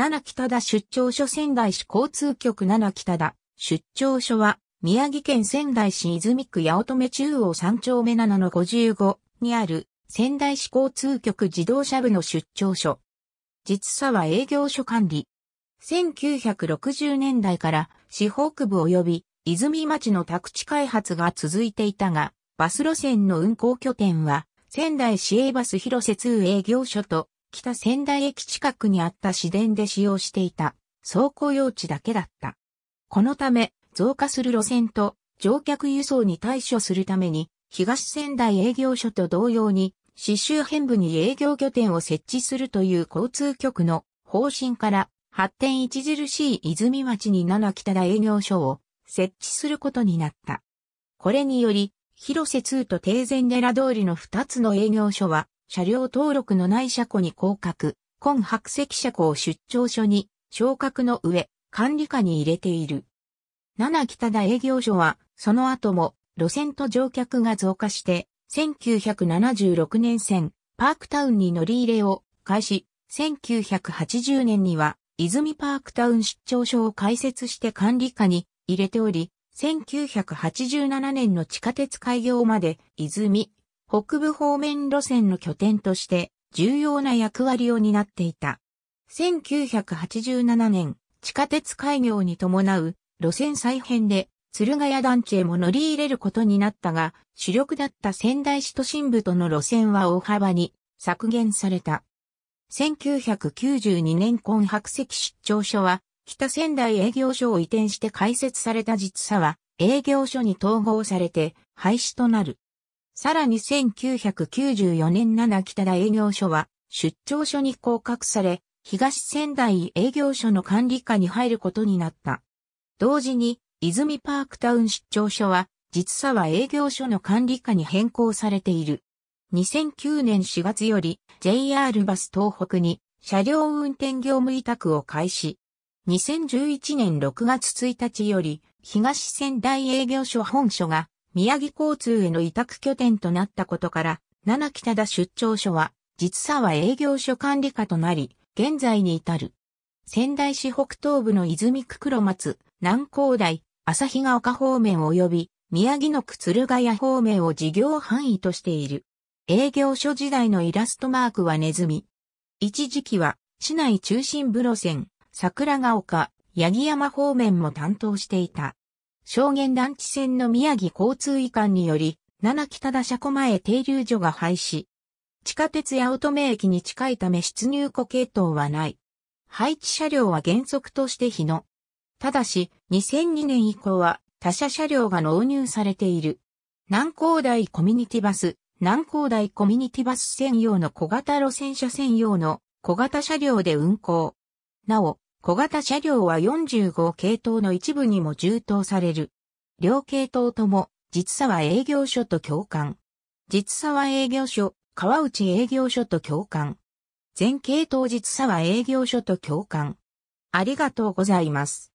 七北田出張所仙台市交通局七北田出張所は、宮城県仙台市泉区八乙女中央三丁目7の55にある仙台市交通局自動車部の出張所。実差は営業所管理。1960年代から市北部及び泉町の宅地開発が続いていたが、バス路線の運行拠点は仙台市営バス広瀬通営業所と北仙台駅近くにあった市電で使用していた走行用地だけだった。このため、増加する路線と乗客輸送に対処するために、東仙台営業所と同様に、市周辺部に営業拠点を設置するという交通局の方針から、発展著しい泉町に7北田営業所を設置することになった。これにより、広瀬通と定前寺通りの2つの営業所は、車両登録のない車庫に降格、今白石車庫を出張所に、昇格の上、管理下に入れている。七北田営業所は、その後も、路線と乗客が増加して、1976年線、パークタウンに乗り入れを開始、1980年には、泉パークタウン出張所を開設して管理下に入れており、1987年の地下鉄開業まで、泉北部方面路線の拠点として重要な役割を担っていた。1987年、地下鉄開業に伴う路線再編で鶴ヶ谷団地へも乗り入れることになったが、主力だった仙台市都心部との路線は大幅に削減された。1992年今白石出張所は、北仙台営業所を移転して開設された実差は、営業所に統合されて廃止となる。さらに1994年7北田営業所は出張所に降格され、東仙台営業所の管理下に入ることになった。同時に、泉パークタウン出張所は、実際は営業所の管理下に変更されている。2009年4月より JR バス東北に車両運転業務委託を開始。2011年6月1日より東仙台営業所本所が宮城交通への委託拠点となったことから、七北田出張所は、実沢営業所管理下となり、現在に至る。仙台市北東部の泉区黒松、南高台、日ヶ丘方面及び、宮城の区鶴ヶ谷方面を事業範囲としている。営業所時代のイラストマークはネズミ。一時期は、市内中心部路線、桜ヶ丘、八木山方面も担当していた。証言団地線の宮城交通移管により、七北田車庫前停留所が廃止。地下鉄八乙女駅に近いため出入庫系統はない。配置車両は原則として日野。ただし、2002年以降は他社車両が納入されている。南高台コミュニティバス、南高台コミュニティバス専用の小型路線車専用の小型車両で運行。なお、小型車両は45系統の一部にも充当される。両系統とも、実沢営業所と共感。実沢営業所、川内営業所と共感。全系統実沢営業所と共感。ありがとうございます。